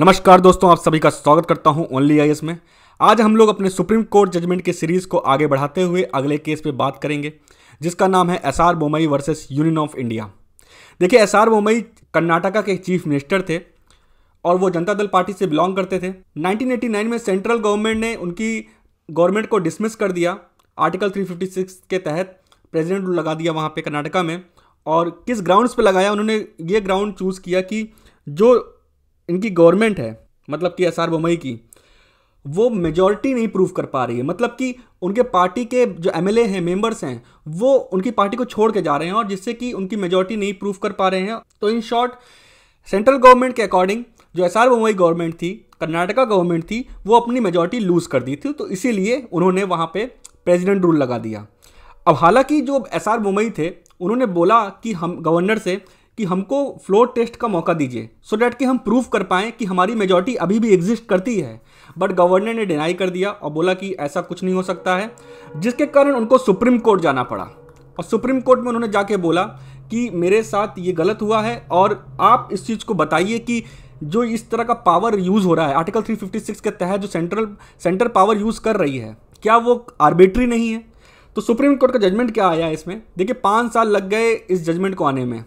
नमस्कार दोस्तों आप सभी का स्वागत करता हूं ओनली आई में आज हम लोग अपने सुप्रीम कोर्ट जजमेंट के सीरीज़ को आगे बढ़ाते हुए अगले केस पे बात करेंगे जिसका नाम है S R Bommai versus union of India देखिए एस आर बोमई कर्नाटका के चीफ मिनिस्टर थे और वो जनता दल पार्टी से बिलोंग करते थे 1989 में सेंट्रल गवर्नमेंट ने उनकी गवर्नमेंट को डिसमिस कर दिया आर्टिकल 356 के तहत प्रेसिडेंट लगा दिया वहाँ पे कर्नाटका में और किस ग्राउंड्स पे लगाया उन्होंने ये ग्राउंड चूज़ किया कि जो इनकी गवर्नमेंट है मतलब कि एस आर बोमई की वो मेजॉरिटी नहीं प्रूव कर पा रही है मतलब कि उनके पार्टी के जो एम हैं मेंबर्स हैं वो उनकी पार्टी को छोड़ के जा रहे हैं और जिससे कि उनकी मेजॉरिटी नहीं प्रूव कर पा रहे हैं तो इन शॉर्ट सेंट्रल गवर्नमेंट के अकॉर्डिंग जो एस आर मुंबई गवर्नमेंट थी कर्नाटका गवर्नमेंट थी वो अपनी मेजॉरिटी लूज़ कर दी थी तो इसीलिए उन्होंने वहाँ पर प्रेजिडेंट रूल लगा दिया अब हालांकि जो एस आर मुंबई थे उन्होंने बोला कि हम गवर्नर से कि हमको फ्लोर टेस्ट का मौका दीजिए सो डैट कि हम प्रूव कर पाएँ कि हमारी मेजोरिटी अभी भी एग्जिस्ट करती है बट गवर्नर ने डिनाई कर दिया और बोला कि ऐसा कुछ नहीं हो सकता है जिसके कारण उनको सुप्रीम कोर्ट जाना पड़ा और सुप्रीम कोर्ट में उन्होंने जाके बोला कि मेरे साथ ये गलत हुआ है और आप इस चीज़ को बताइए कि जो इस तरह का पावर यूज़ हो रहा है आर्टिकल 356 के तहत जो सेंट्रल सेंटर पावर यूज़ कर रही है क्या वो आर्बिट्री नहीं है तो सुप्रीम कोर्ट का जजमेंट क्या आया है इसमें देखिए पाँच साल लग गए इस जजमेंट को आने में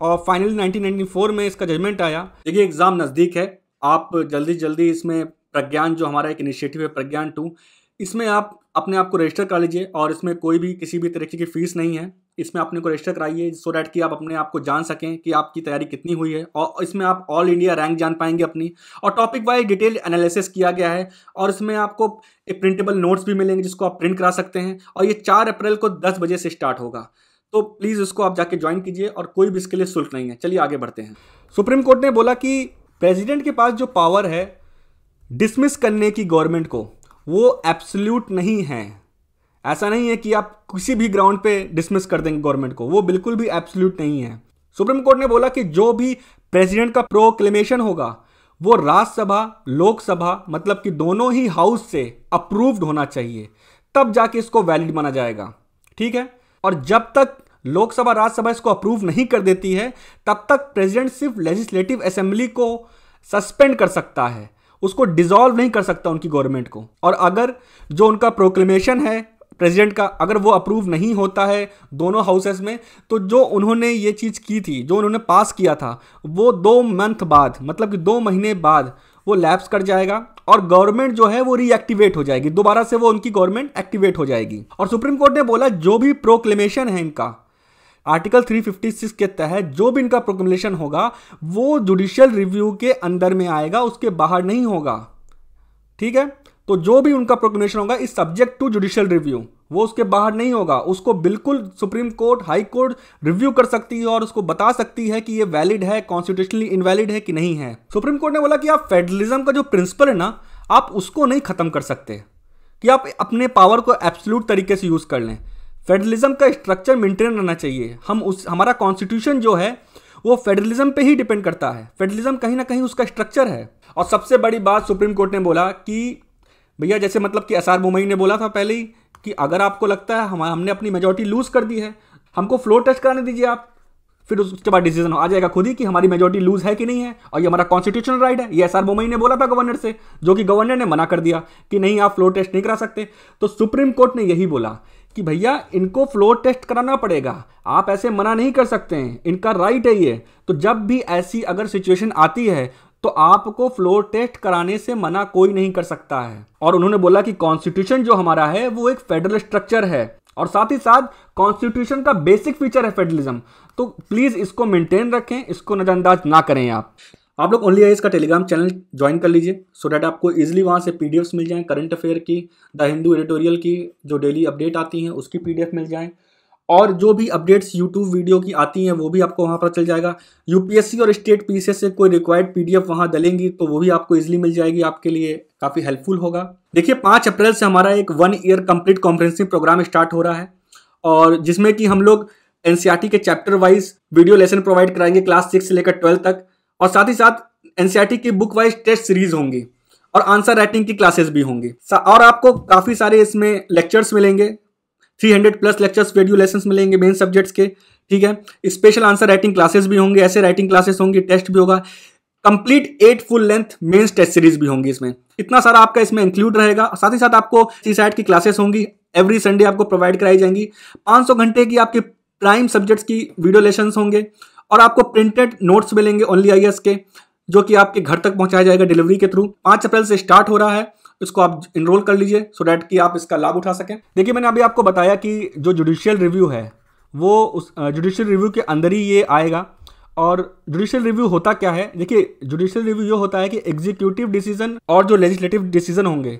और फाइनली 1994 में इसका जजमेंट आया देखिए एग्ज़ाम नज़दीक है आप जल्दी जल्दी इसमें प्रज्ञान जो हमारा एक इनिशिएटिव है प्रज्ञान टू इसमें आप अपने आप को रजिस्टर कर लीजिए और इसमें कोई भी किसी भी तरीके की फ़ीस नहीं है इसमें अपने को रजिस्टर कराइए सो डैट कि आप अपने आप को जान सकें कि आपकी तैयारी कितनी हुई है और इसमें आप ऑल इंडिया रैंक जान पाएंगे अपनी और टॉपिक वाइज डिटेल एनालिसिस किया गया है और इसमें आपको एक प्रिंटेबल नोट्स भी मिलेंगे जिसको आप प्रिंट करा सकते हैं और ये चार अप्रैल को दस बजे से स्टार्ट होगा तो प्लीज़ उसको आप जाके ज्वाइन कीजिए और कोई भी इसके लिए शुल्क नहीं है चलिए आगे बढ़ते हैं सुप्रीम कोर्ट ने बोला कि प्रेसिडेंट के पास जो पावर है डिसमिस करने की गवर्नमेंट को वो एब्सल्यूट नहीं है ऐसा नहीं है कि आप किसी भी ग्राउंड पे डिसमिस कर देंगे गवर्नमेंट को वो बिल्कुल भी एब्सल्यूट नहीं है सुप्रीम कोर्ट ने बोला कि जो भी प्रेसिडेंट का प्रोक्लेमेशन होगा वो राज्यसभा लोकसभा मतलब कि दोनों ही हाउस से अप्रूव्ड होना चाहिए तब जाके इसको वैलिड माना जाएगा ठीक है और जब तक लोकसभा राज्यसभा इसको अप्रूव नहीं कर देती है तब तक प्रेसिडेंट सिर्फ लेजिस्लेटिव असेंबली को सस्पेंड कर सकता है उसको डिजॉल्व नहीं कर सकता उनकी गवर्नमेंट को और अगर जो उनका प्रोक्लेमेशन है प्रेसिडेंट का अगर वो अप्रूव नहीं होता है दोनों हाउसेस में तो जो उन्होंने ये चीज़ की थी जो उन्होंने पास किया था वो दो मंथ बाद मतलब कि दो महीने बाद वो लैप्स कर जाएगा और गवर्नमेंट जो है वो रीएक्टिवेट हो जाएगी दोबारा से वो उनकी गवर्नमेंट एक्टिवेट हो जाएगी और सुप्रीम कोर्ट ने बोला जो भी प्रोक्लेमेशन है इनका आर्टिकल 356 के तहत जो भी इनका प्रोक्लेमेशन होगा वो जुडिशियल रिव्यू के अंदर में आएगा उसके बाहर नहीं होगा ठीक है तो जो भी उनका प्रोक्लेमेशन होगा इस सब्जेक्ट टू जुडिशियल रिव्यू वो उसके बाहर नहीं होगा उसको बिल्कुल supreme court high court review कर सकती है और उसको बता सकती है कि ये वैलिड है कॉन्स्टिट्यूशनली इनवैलिड है कि नहीं है सुप्रीम कोर्ट ने बोला कि आप फेडरलिज्म का जो प्रिंसिपल है ना आप उसको नहीं ख़त्म कर सकते कि आप अपने पावर को एब्सोल्यूट तरीके से यूज़ कर लें फेडरलिज्म का स्ट्रक्चर मेंटेन रहना चाहिए हम उस हमारा कॉन्स्टिट्यूशन जो है वो फेडरलिज्म पे ही डिपेंड करता है फेडरलिज्म कहीं ना कहीं उसका स्ट्रक्चर है और सबसे बड़ी बात सुप्रीम कोर्ट ने बोला कि भैया जैसे मतलब कि असार मुमई ने बोला था पहले ही कि अगर आपको लगता है हम हमने अपनी मेजोरिटी लूज़ कर दी है हमको फ्लोर टेस्ट कराने दीजिए आप फिर उसके बाद डिसीजन आ जाएगा खुद ही कि हमारी मेजोरिटी लूज है कि नहीं है और ये हमारा कॉन्स्टिट्यूशनल राइट है ये एस आर बोमई ने बोला था गवर्नर से जो कि गवर्नर ने मना कर दिया कि नहीं आप फ्लोर टेस्ट नहीं करा सकते तो सुप्रीम कोर्ट ने यही बोला कि भैया इनको फ्लोर टेस्ट कराना पड़ेगा आप ऐसे मना नहीं कर सकते हैं इनका राइट है ये तो जब भी ऐसी अगर सिचुएशन आती है तो आपको फ्लोर टेस्ट कराने से मना कोई नहीं कर सकता है और उन्होंने बोला कि कॉन्स्टिट्यूशन जो हमारा है वो एक फेडरल स्ट्रक्चर है और साथ ही साथ कॉन्स्टिट्यूशन का बेसिक फीचर है फेडरलिज्म तो प्लीज़ इसको मेंटेन रखें इसको नज़रअंदाज ना करें आप आप लोग ओनली आईज का टेलीग्राम चैनल ज्वाइन कर लीजिए सो डैट आपको इजिली वहाँ से पीडीएफ्स मिल जाएं करंट अफेयर की द हिंदू एडिटोरियल की जो डेली अपडेट आती हैं उसकी पीडीएफ मिल जाएं और जो भी अपडेट्स यूट्यूब वीडियो की आती हैं वो भी आपको वहाँ पर चल जाएगा यूपीएससी और स्टेट पी से कोई रिक्वायर्ड पीडीएफ वहाँ डलेंगी तो वो भी आपको इजीली मिल जाएगी आपके लिए काफ़ी हेल्पफुल होगा देखिए पाँच अप्रैल से हमारा एक one year complete conferencing program start हो रहा है और जिसमें कि हम लोग एन e के chapter wise video lesson provide कराएंगे क्लास सिक्स से लेकर ट्वेल्थ तक और साथ ही साथ एन e की बुक वाइज टेस्ट सीरीज होंगी और आंसर राइटिंग की क्लासेस भी होंगी और आपको काफ़ी सारे इसमें लेक्चर्स मिलेंगे 300 प्लस लेक्चर्स वीडियो लेसन मिलेंगे मेन सब्जेक्ट्स के ठीक है स्पेशल आंसर राइटिंग क्लासेस भी होंगे ऐसे राइटिंग क्लासेस होंगे टेस्ट भी होगा complete eight full length mains test series भी होंगी इसमें इतना सारा आपका इसमें इंक्लूड रहेगा साथ ही साथ आपको सी साइड की क्लासेस होंगी एवरी संडे आपको प्रोवाइड कराई जाएंगी 500 घंटे की आपके प्राइम सब्जेक्ट्स की वीडियो लेसन होंगे और आपको प्रिंटेड नोट्स मिलेंगे ओनली आई के जो कि आपके घर तक पहुंचाया जाएगा डिलीवरी के थ्रू पाँच अप्रैल से स्टार्ट हो रहा है इसको आप इनरोल कर लीजिए सो डैट कि आप इसका लाभ उठा सकें देखिए मैंने अभी आपको बताया कि जो जुडिशियल रिव्यू है वो उस जुडिशियल रिव्यू के अंदर ही ये आएगा और जुडिशियल रिव्यू होता क्या है देखिए जुडिशियल रिव्यू ये होता है कि एग्जीक्यूटिव डिसीजन और जो लेजिस्लेटिव डिसीजन होंगे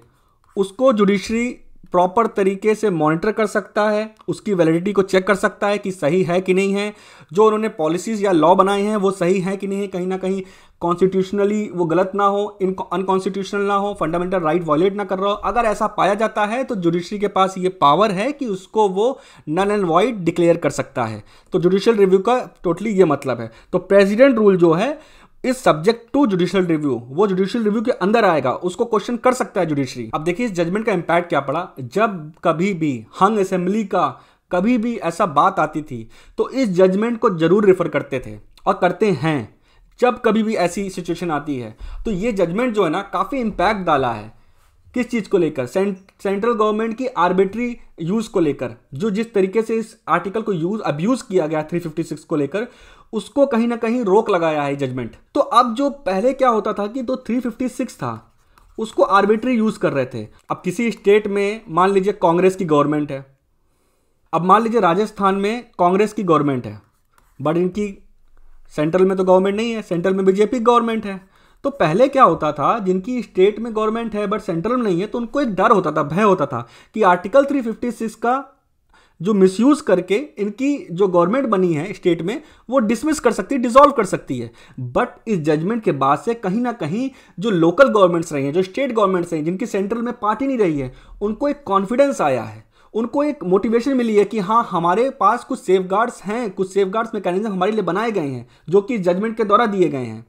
उसको जुडिशरी प्रॉपर तरीके से मॉनिटर कर सकता है उसकी वैलिडिटी को चेक कर सकता है कि सही है कि नहीं है जो उन्होंने पॉलिसीज़ या लॉ बनाए हैं वो सही है कि नहीं है कहीं ना कहीं कॉन्स्टिट्यूशनली वो गलत ना हो इन अनकॉन्स्टिट्यूशनल ना हो फंडामेंटल राइट वॉयलेट ना कर रहा हो अगर ऐसा पाया जाता है तो जुडिशरी के पास ये पावर है कि उसको वो नन एंड वॉइड डिक्लेयर कर सकता है तो जुडिशल रिव्यू का टोटली ये मतलब है तो प्रेजिडेंट रूल जो है इस सब्जेक्ट टू जुडिशियल रिव्यू वो जुडिशियल रिव्यू के अंदर आएगा उसको क्वेश्चन कर सकता है जुडिशरी अब देखिए इस जजमेंट का इम्पैक्ट क्या पड़ा जब कभी भी हंग असेंबली का कभी भी ऐसा बात आती थी तो इस जजमेंट को जरूर रेफर करते थे और करते हैं जब कभी भी ऐसी सिचुएशन आती है तो ये जजमेंट जो है ना काफ़ी इंपैक्ट डाला है किस चीज़ को लेकर सेंट, सेंट्रल गवर्नमेंट की आर्बिट्री यूज़ को लेकर जो जिस तरीके से इस आर्टिकल को यूज़ यूज़ किया गया 356 को लेकर उसको कहीं ना कहीं रोक लगाया है जजमेंट तो अब जो पहले क्या होता था कि जो तो 356 था उसको आर्बिट्री यूज़ कर रहे थे अब किसी स्टेट में मान लीजिए कांग्रेस की गवर्नमेंट है अब मान लीजिए राजस्थान में कांग्रेस की गवर्नमेंट है बट इनकी सेंट्रल में तो गवर्नमेंट नहीं है सेंट्रल में बीजेपी गवर्नमेंट है तो पहले क्या होता था जिनकी स्टेट में गवर्नमेंट है बट सेंट्रल में नहीं है तो उनको एक डर होता था भय होता था कि आर्टिकल 356 का जो मिसयूज़ करके इनकी जो गवर्नमेंट बनी है स्टेट में वो डिसमिस कर सकती है डिसॉल्व कर सकती है बट इस जजमेंट के बाद से कहीं ना कहीं जो लोकल गवर्नमेंट्स रही हैं जो स्टेट गवर्नमेंट्स हैं जिनकी सेंट्रल में पार्टी नहीं रही है उनको एक कॉन्फिडेंस आया है उनको एक मोटिवेशन मिली है कि हाँ हमारे पास कुछ सेफ हैं कुछ सेफ गार्ड्स मैकेनिज्म हमारे लिए बनाए गए हैं जो कि जजमेंट के द्वारा दिए गए हैं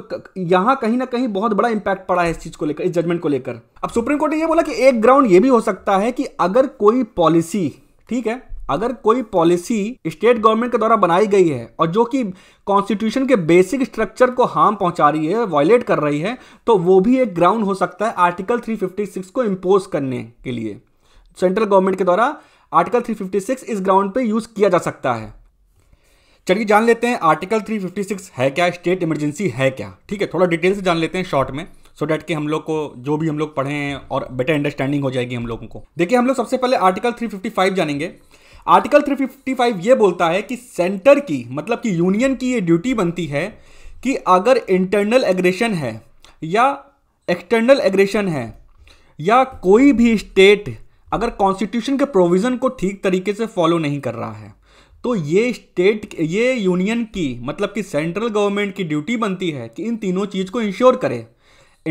तो यहां कहीं ना कहीं बहुत बड़ा इंपैक्ट पड़ा है इस चीज को लेकर इस जजमेंट को लेकर अब सुप्रीम कोर्ट ने यह बोला कि एक ग्राउंड यह भी हो सकता है कि अगर कोई पॉलिसी ठीक है अगर कोई पॉलिसी स्टेट गवर्नमेंट के द्वारा बनाई गई है और जो कि कॉन्स्टिट्यूशन के बेसिक स्ट्रक्चर को हार्म पहुंचा रही है वायलेट कर रही है तो वो भी एक ग्राउंड हो सकता है आर्टिकल 356 को इम्पोज करने के लिए सेंट्रल गवर्नमेंट के द्वारा आर्टिकल 356 इस ग्राउंड पे यूज किया जा सकता है चलिए जान लेते हैं आर्टिकल 356 है क्या स्टेट इमरजेंसी है क्या ठीक है थोड़ा डिटेल से जान लेते हैं शॉर्ट में सो डेट डैट कि हम लोग को जो भी हम लोग पढ़े हैं और बेटर अंडरस्टैंडिंग हो जाएगी हम लोगों को देखिए हम लोग सबसे पहले आर्टिकल 355 जानेंगे आर्टिकल 355 ये बोलता है कि सेंटर की मतलब कि यूनियन की ये ड्यूटी बनती है कि अगर इंटरनल एग्रेशन है या एक्सटर्नल एग्रेशन है या कोई भी स्टेट अगर कॉन्स्टिट्यूशन के प्रोविज़न को ठीक तरीके से फॉलो नहीं कर रहा है तो ये स्टेट ये यूनियन की मतलब कि सेंट्रल गवर्नमेंट की ड्यूटी बनती है कि इन तीनों चीज़ को इंश्योर करे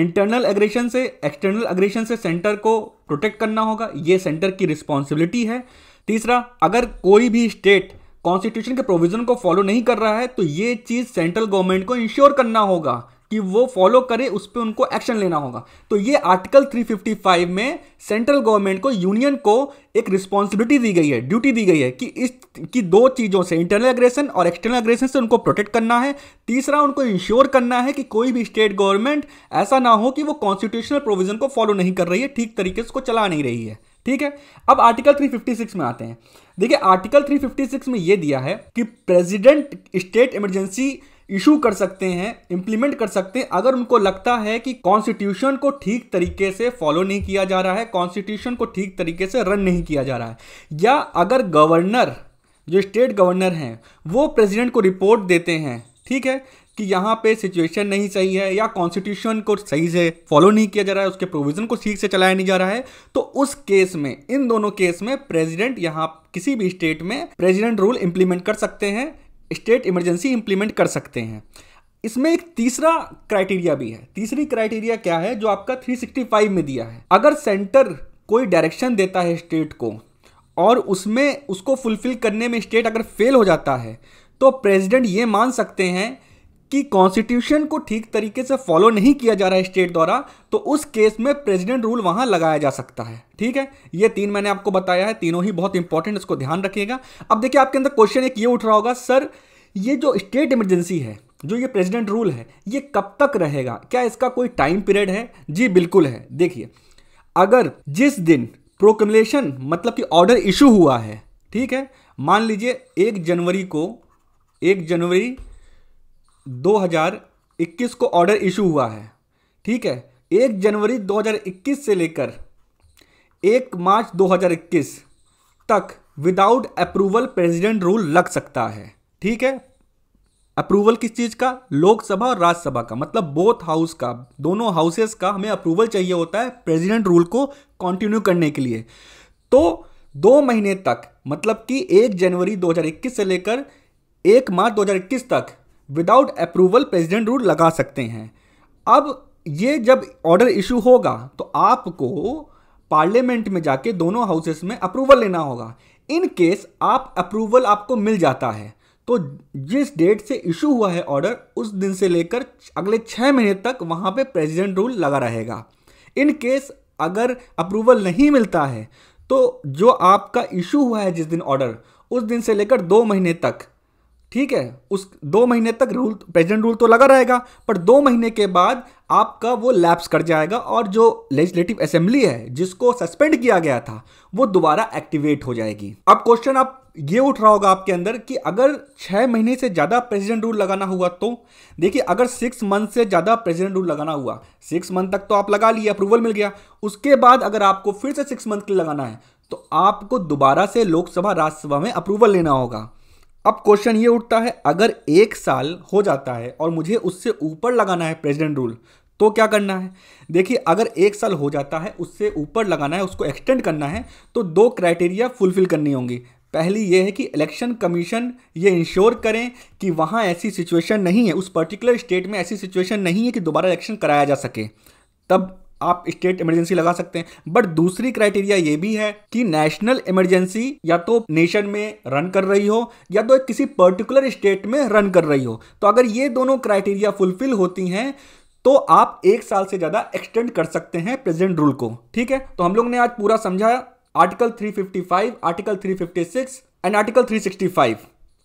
इंटरनल एग्रेशन से एक्सटर्नल एग्रेशन से सेंटर को प्रोटेक्ट करना होगा ये सेंटर की रिस्पॉन्सिबिलिटी है तीसरा अगर कोई भी स्टेट कॉन्स्टिट्यूशन के प्रोविज़न को फॉलो नहीं कर रहा है तो ये चीज़ सेंट्रल गवर्नमेंट को इंश्योर करना होगा कि वो फॉलो करे उस पर उनको एक्शन लेना होगा तो ये आर्टिकल 355 में सेंट्रल गवर्नमेंट को यूनियन को एक रिस्पॉन्सिबिलिटी दी गई है ड्यूटी दी गई है कि इस कि दो चीज़ों से इंटरनल अग्रेशन और एक्सटर्नल अग्रेशन से उनको प्रोटेक्ट करना है तीसरा उनको इंश्योर करना है कि कोई भी स्टेट गवर्नमेंट ऐसा ना हो कि वो कॉन्स्टिट्यूशनल प्रोविजन को फॉलो नहीं कर रही है ठीक तरीके से उसको चला नहीं रही है ठीक है अब आर्टिकल 356 में आते हैं देखिए आर्टिकल 356 में यह दिया है कि प्रेसिडेंट स्टेट इमरजेंसी इशू कर सकते हैं इंप्लीमेंट कर सकते हैं अगर उनको लगता है कि कॉन्स्टिट्यूशन को ठीक तरीके से फॉलो नहीं किया जा रहा है कॉन्स्टिट्यूशन को ठीक तरीके से रन नहीं किया जा रहा है या अगर गवर्नर जो स्टेट गवर्नर हैं वो प्रेसिडेंट को रिपोर्ट देते हैं ठीक है कि यहाँ पे सिचुएशन नहीं सही है या कॉन्स्टिट्यूशन को सही से फॉलो नहीं किया जा रहा है उसके प्रोविज़न को ठीक से चलाया नहीं जा रहा है तो उस केस में इन दोनों केस में प्रेसिडेंट यहाँ किसी भी स्टेट में प्रेसिडेंट रूल इम्प्लीमेंट कर सकते हैं स्टेट इमरजेंसी इंप्लीमेंट कर सकते हैं इसमें एक तीसरा क्राइटेरिया भी है तीसरी क्राइटेरिया क्या है जो आपका 365 में दिया है अगर सेंटर कोई डायरेक्शन देता है स्टेट को और उसमें उसको फुलफिल करने में स्टेट अगर फेल हो जाता है तो प्रेसिडेंट ये मान सकते हैं कि कॉन्स्टिट्यूशन को ठीक तरीके से फॉलो नहीं किया जा रहा है स्टेट द्वारा तो उस केस में प्रेसिडेंट रूल वहां लगाया जा सकता है ठीक है ये तीन मैंने आपको बताया है तीनों ही बहुत इंपॉर्टेंट इसको ध्यान रखिएगा अब देखिए आपके अंदर क्वेश्चन एक ये उठ रहा होगा सर ये जो स्टेट इमरजेंसी है जो ये प्रेजिडेंट रूल है ये कब तक रहेगा क्या इसका कोई टाइम पीरियड है जी बिल्कुल है देखिए अगर जिस दिन प्रोकमलेशन मतलब कि ऑर्डर इशू हुआ है ठीक है मान लीजिए एक जनवरी को एक जनवरी 2021 को ऑर्डर इशू हुआ है ठीक है एक जनवरी 2021 से लेकर एक मार्च 2021 तक विदाउट अप्रूवल प्रेसिडेंट रूल लग सकता है ठीक है अप्रूवल किस चीज़ का लोकसभा और राज्यसभा का मतलब बोथ हाउस का दोनों हाउसेस का हमें अप्रूवल चाहिए होता है प्रेसिडेंट रूल को कंटिन्यू करने के लिए तो दो महीने तक मतलब कि एक जनवरी 2021 से लेकर एक मार्च 2021 तक विदाउट अप्रूवल प्रेसिडेंट रूल लगा सकते हैं अब ये जब ऑर्डर इशू होगा तो आपको पार्लियामेंट में जाके दोनों हाउसेस में अप्रूवल लेना होगा इन केस आप अप्रूवल आपको मिल जाता है तो जिस डेट से इशू हुआ है ऑर्डर उस दिन से लेकर अगले छः महीने तक वहाँ पे प्रेसिडेंट रूल लगा रहेगा इन केस अगर अप्रूवल नहीं मिलता है तो जो आपका इशू हुआ है जिस दिन ऑर्डर उस दिन से लेकर दो महीने तक ठीक है उस दो महीने तक रूल प्रेजेंट रूल तो लगा रहेगा पर दो महीने के बाद आपका वो लैप्स कर जाएगा और जो लेजिस्लेटिव असेंबली है जिसको सस्पेंड किया गया था वो दोबारा एक्टिवेट हो जाएगी अब क्वेश्चन आप ये उठ रहा होगा आपके अंदर कि अगर छः महीने से ज़्यादा प्रेसिडेंट रूल लगाना हुआ तो देखिए अगर सिक्स मंथ से ज़्यादा प्रेसिडेंट रूल लगाना हुआ सिक्स मंथ तक तो आप लगा लिए अप्रूवल मिल गया उसके बाद अगर आपको फिर से सिक्स मंथ के लगाना है तो आपको दोबारा से लोकसभा राज्यसभा में अप्रूवल लेना होगा अब क्वेश्चन ये उठता है अगर एक साल हो जाता है और मुझे उससे ऊपर लगाना है प्रेसिडेंट रूल तो क्या करना है देखिए अगर एक साल हो जाता है उससे ऊपर लगाना है उसको एक्सटेंड करना है तो दो क्राइटेरिया फुलफिल करनी होंगी पहली ये है कि इलेक्शन कमीशन ये इंश्योर करें कि वहाँ ऐसी सिचुएशन नहीं है उस पर्टिकुलर स्टेट में ऐसी सिचुएशन नहीं है कि दोबारा इलेक्शन कराया जा सके तब आप स्टेट इमरजेंसी लगा सकते हैं बट दूसरी क्राइटेरिया ये भी है कि नेशनल इमरजेंसी या तो नेशन में रन कर रही हो या तो किसी पर्टिकुलर स्टेट में रन कर रही हो तो अगर ये दोनों क्राइटेरिया फुलफिल होती हैं तो आप एक साल से ज़्यादा एक्सटेंड कर सकते हैं प्रेजेंट रूल को ठीक है तो हम लोग ने आज पूरा समझाया आर्टिकल 355, आर्टिकल 356 एंड आर्टिकल 365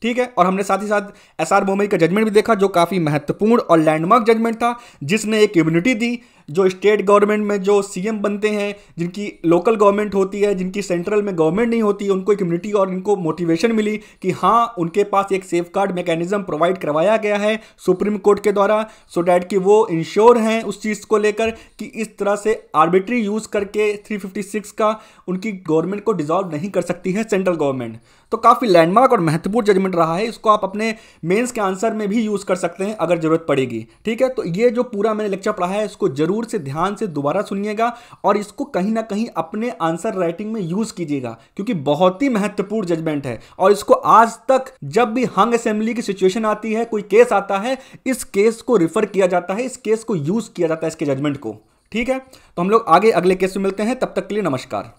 ठीक है और हमने साथ ही साथ एस आर बोमई का जजमेंट भी देखा जो काफ़ी महत्वपूर्ण और लैंडमार्क जजमेंट था जिसने एक इम्यूनिटी दी जो स्टेट गवर्नमेंट में जो सीएम बनते हैं जिनकी लोकल गवर्नमेंट होती है जिनकी सेंट्रल में गवर्नमेंट नहीं होती उनको एक इम्यूनिटी और इनको मोटिवेशन मिली कि हाँ उनके पास एक सेफ गार्ड मैकेनिज्म प्रोवाइड करवाया गया है सुप्रीम कोर्ट के द्वारा सो डैट कि वो इंश्योर हैं उस चीज़ को लेकर कि इस तरह से आर्बिट्री यूज़ करके 356 का उनकी गवर्नमेंट को डिजॉल्व नहीं कर सकती है सेंट्रल गवर्नमेंट तो काफ़ी लैंडमार्क और महत्वपूर्ण जजमेंट रहा है इसको आप अपने मेंस के आंसर में भी यूज़ कर सकते हैं अगर ज़रूरत पड़ेगी ठीक है तो ये जो पूरा मैंने लेक्चर पढ़ा है इसको ज़रूर से ध्यान से दोबारा सुनिएगा और इसको कहीं ना कहीं अपने आंसर राइटिंग में यूज़ कीजिएगा क्योंकि बहुत ही महत्वपूर्ण जजमेंट है और इसको आज तक जब भी हंग असेंबली की सिचुएशन आती है कोई केस आता है इस केस को रिफ़र किया जाता है इस केस को यूज़ किया जाता है इसके जजमेंट को ठीक है तो हम लोग आगे अगले केस में मिलते हैं तब तक के लिए नमस्कार